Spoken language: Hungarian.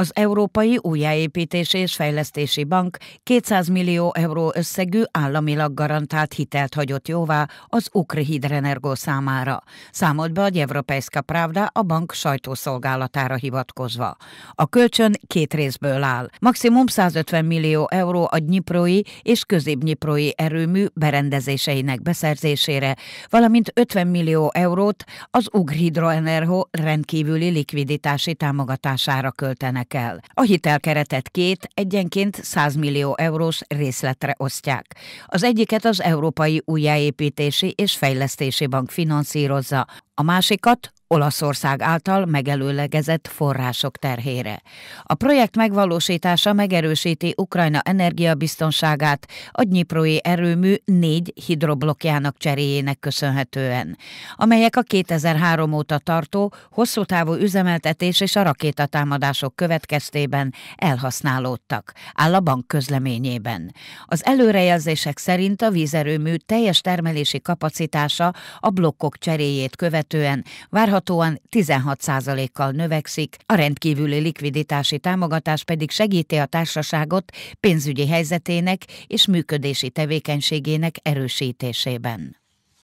Az Európai Újjáépítési és Fejlesztési Bank 200 millió euró összegű államilag garantált hitelt hagyott jóvá az Ukri Hidrenergo számára. Számolt be a Gyevropejszka Pravda a bank sajtószolgálatára hivatkozva. A kölcsön két részből áll. Maximum 150 millió euró a nyiprói és középnyiprói erőmű berendezéseinek beszerzésére, valamint 50 millió eurót az Hidroenergo rendkívüli likviditási támogatására költenek el. A hitelkeretet két, egyenként 100 millió eurós részletre osztják. Az egyiket az Európai Újjáépítési és Fejlesztési Bank finanszírozza, a másikat Olaszország által megelőlegezett források terhére. A projekt megvalósítása megerősíti Ukrajna energiabiztonságát a Dnyiprói erőmű négy hidroblokjának cseréjének köszönhetően, amelyek a 2003 óta tartó, hosszú távú üzemeltetés és a rakétatámadások következtében elhasználódtak, áll a bank közleményében. Az előrejelzések szerint a vízerőmű teljes termelési kapacitása a blokkok cseréjét követően várható várhatóan 16%-kal növekszik, a rendkívüli likviditási támogatás pedig segíti a társaságot pénzügyi helyzetének és működési tevékenységének erősítésében.